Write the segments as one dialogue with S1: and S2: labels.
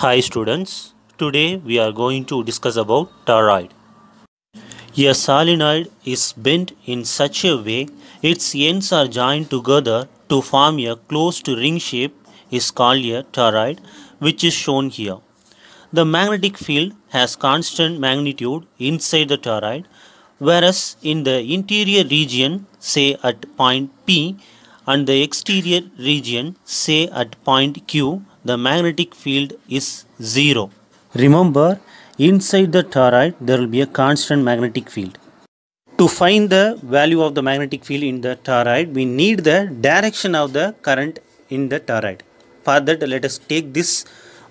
S1: Hi students, today we are going to discuss about toroid. A solenoid is bent in such a way its ends are joined together to form a closed ring shape is called a toroid which is shown here. The magnetic field has constant magnitude inside the toroid whereas in the interior region say at point P and the exterior region say at point Q the magnetic field is 0. Remember, inside the toroid there will be a constant magnetic field. To find the value of the magnetic field in the toroid, we need the direction of the current in the toroid. For that, let us take this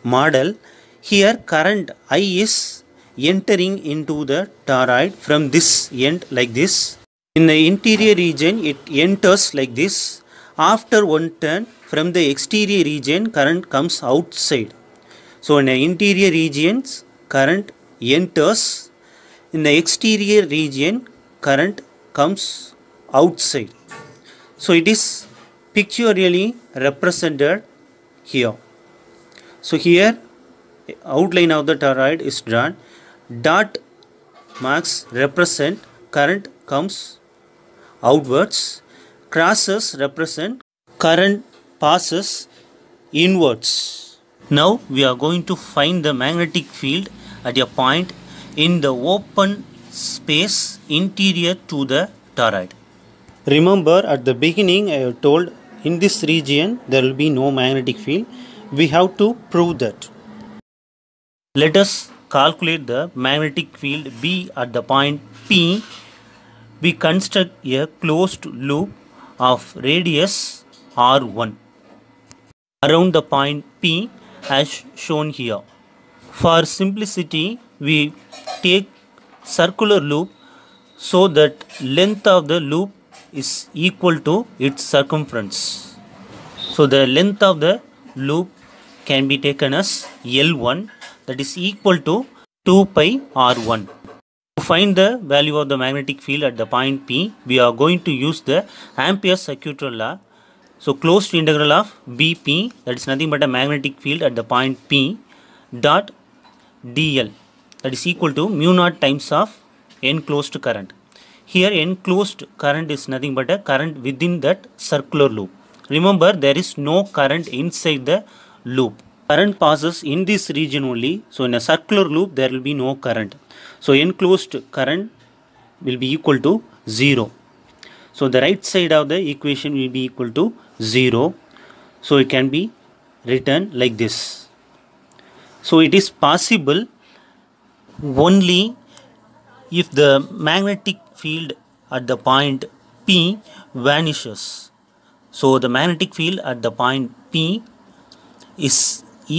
S1: model. Here, current I is entering into the toroid from this end like this. In the interior region, it enters like this. After one turn, from the exterior region current comes outside. So in the interior regions current enters, in the exterior region current comes outside. So it is pictorially represented here. So here outline of the toroid is drawn. Dot marks represent current comes outwards. Crosses represent current passes inwards. Now we are going to find the magnetic field at a point in the open space interior to the toroid. Remember at the beginning I have told in this region there will be no magnetic field. We have to prove that. Let us calculate the magnetic field B at the point P. We construct a closed loop of radius R1 around the point P as shown here. For simplicity, we take circular loop so that length of the loop is equal to its circumference. So the length of the loop can be taken as L1 that is equal to 2 pi R1. To find the value of the magnetic field at the point P, we are going to use the Ampere's circuit law so closed integral of BP that is nothing but a magnetic field at the point P dot dl that is equal to mu naught times of enclosed current. Here enclosed current is nothing but a current within that circular loop. Remember there is no current inside the loop. Current passes in this region only. So in a circular loop there will be no current. So enclosed current will be equal to 0. So the right side of the equation will be equal to 0 so it can be written like this so it is possible only if the magnetic field at the point P vanishes so the magnetic field at the point P is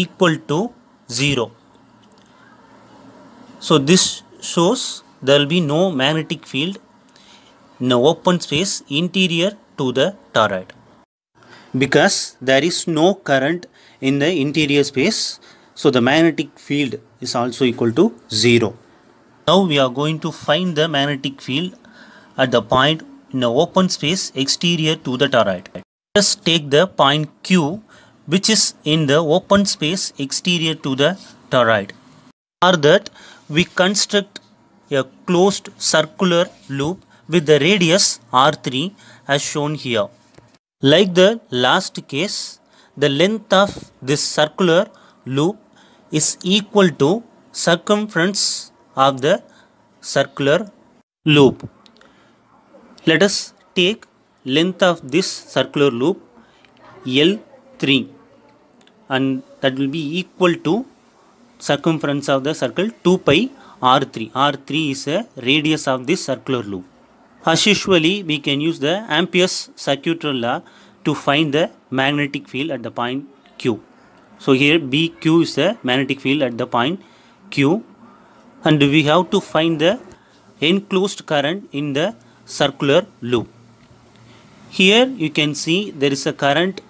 S1: equal to 0 so this shows there will be no magnetic field in the open space interior to the toroid because there is no current in the interior space so the magnetic field is also equal to 0. Now we are going to find the magnetic field at the point in the open space exterior to the toroid. Let us take the point Q which is in the open space exterior to the toroid. For that we construct a closed circular loop with the radius R3 as shown here. Like the last case, the length of this circular loop is equal to circumference of the circular loop. Let us take length of this circular loop L3 and that will be equal to circumference of the circle 2 pi r3. r3 is a radius of this circular loop. As usually, we can use the Ampere's circuitry law to find the magnetic field at the point Q. So here BQ is the magnetic field at the point Q and we have to find the enclosed current in the circular loop. Here you can see there is a current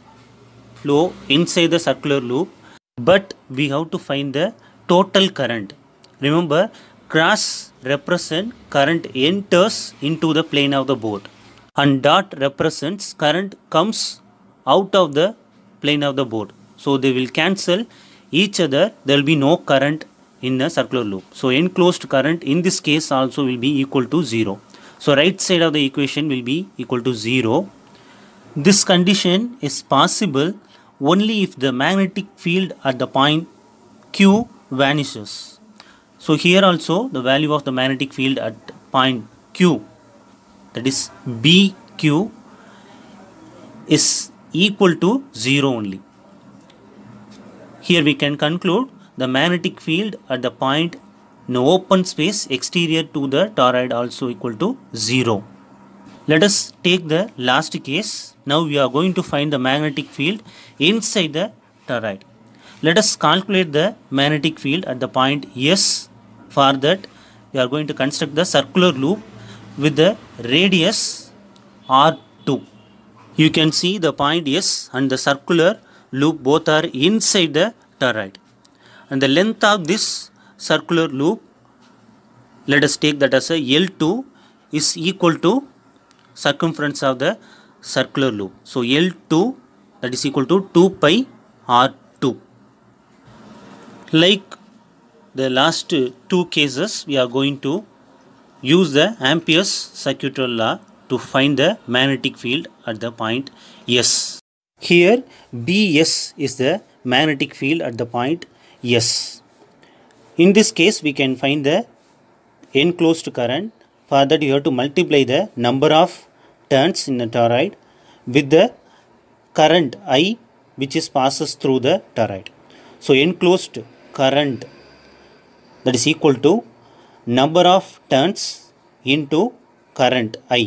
S1: flow inside the circular loop but we have to find the total current. Remember Cross represent current enters into the plane of the board and dot represents current comes out of the plane of the board. So they will cancel each other. There will be no current in the circular loop. So enclosed current in this case also will be equal to 0. So right side of the equation will be equal to 0. This condition is possible only if the magnetic field at the point Q vanishes. So here also the value of the magnetic field at point Q that is BQ is equal to 0 only. Here we can conclude the magnetic field at the point in open space exterior to the toroid also equal to 0. Let us take the last case. Now we are going to find the magnetic field inside the toroid. Let us calculate the magnetic field at the point S for that you are going to construct the circular loop with the radius R2. You can see the point S and the circular loop both are inside the toroid. And the length of this circular loop, let us take that as a L2 is equal to circumference of the circular loop. So L2 that is equal to 2 pi R2. Like the last two cases we are going to use the Ampere's circuitral law to find the magnetic field at the point S. Here BS is the magnetic field at the point S. In this case we can find the enclosed current. For that you have to multiply the number of turns in the toroid with the current I which is passes through the toroid. So enclosed current that is equal to number of turns into current I.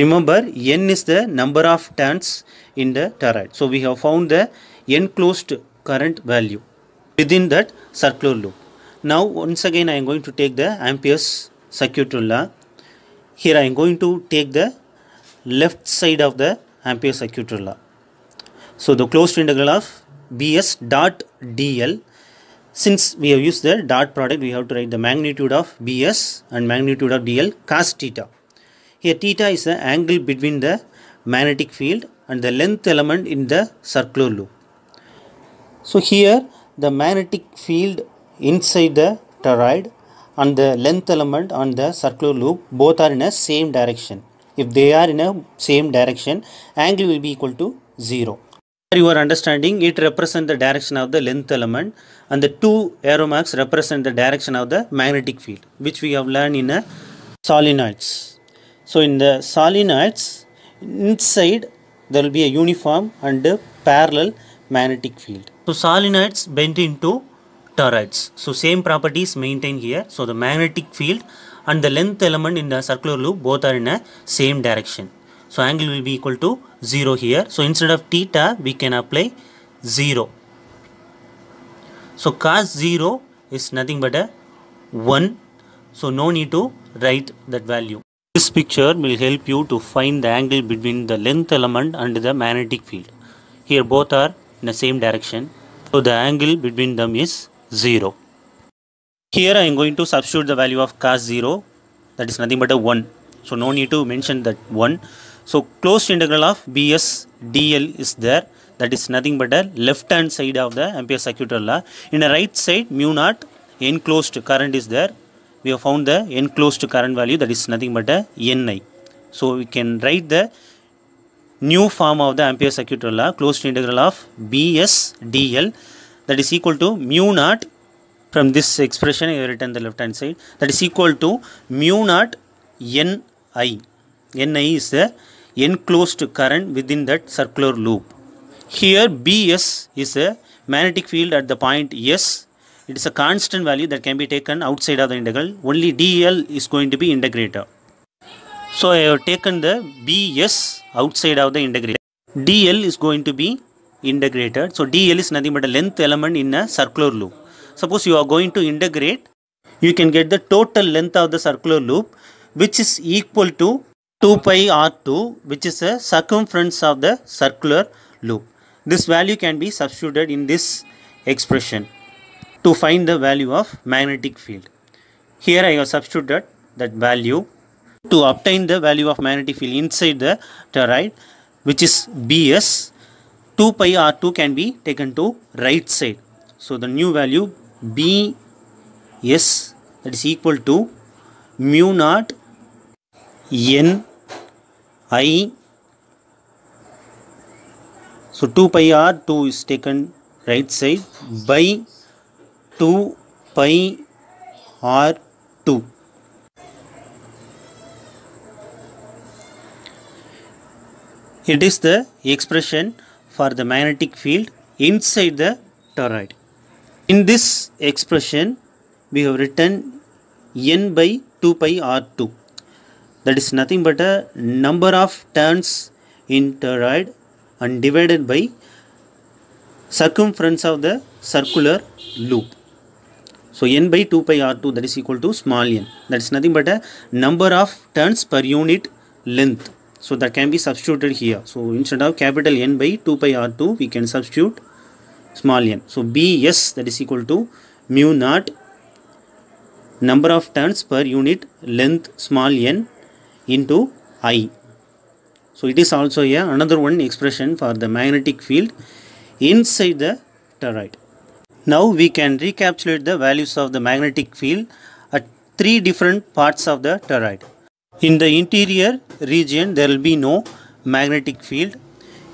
S1: Remember N is the number of turns in the toroid. So we have found the enclosed current value within that circular loop. Now once again I am going to take the Ampere's circuit law. Here I am going to take the left side of the Ampere circuit law. So the closed integral of Bs dot dl since we have used the dot product, we have to write the magnitude of BS and magnitude of DL cos theta. Here theta is the angle between the magnetic field and the length element in the circular loop. So here the magnetic field inside the toroid and the length element on the circular loop both are in a same direction. If they are in a same direction, angle will be equal to 0 you are understanding it represents the direction of the length element and the two arrow marks represent the direction of the magnetic field which we have learned in a solenoids so in the solenoids inside there will be a uniform and a parallel magnetic field so solenoids bend into toroids so same properties maintained here so the magnetic field and the length element in the circular loop both are in a same direction so angle will be equal to 0 here. So instead of theta, we can apply 0. So cos 0 is nothing but a 1. So no need to write that value. This picture will help you to find the angle between the length element and the magnetic field. Here both are in the same direction. So the angle between them is 0. Here I am going to substitute the value of cos 0 that is nothing but a 1. So no need to mention that 1. So closed integral of BS DL is there that is nothing but a left hand side of the Ampere circuit law. In the right side mu naught enclosed current is there. We have found the enclosed current value that is nothing but a Ni. So we can write the new form of the Ampere circuit law closed integral of BS DL that is equal to mu naught from this expression I have written the left hand side that is equal to mu naught Ni. Ni is the enclosed current within that circular loop. Here Bs is a magnetic field at the point S. It is a constant value that can be taken outside of the integral. Only dl is going to be integrator. So I have taken the Bs outside of the integrator. dl is going to be integrated. So dl is nothing but a length element in a circular loop. Suppose you are going to integrate, you can get the total length of the circular loop which is equal to 2 pi r2 which is the circumference of the circular loop. This value can be substituted in this expression to find the value of magnetic field. Here I have substituted that value to obtain the value of magnetic field inside the toroid which is Bs 2 pi r2 can be taken to right side. So the new value Bs that is equal to mu naught n i so 2 pi r 2 is taken right side by 2 pi r 2 It is the expression for the magnetic field inside the toroid. In this expression, we have written n by 2 pi r2 that is nothing but a number of turns in toroid and divided by circumference of the circular loop. So n by 2 pi r2 that is equal to small n that is nothing but a number of turns per unit length. So that can be substituted here. So instead of capital N by 2 pi r2 we can substitute small n. So bs that is equal to mu naught number of turns per unit length small n into I. So it is also a another one expression for the magnetic field inside the toroid. Now we can recapitulate the values of the magnetic field at three different parts of the toroid. In the interior region there will be no magnetic field.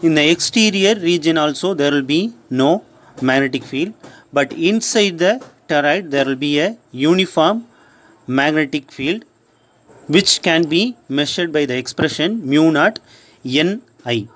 S1: In the exterior region also there will be no magnetic field but inside the toroid there will be a uniform magnetic field which can be measured by the expression mu naught ni.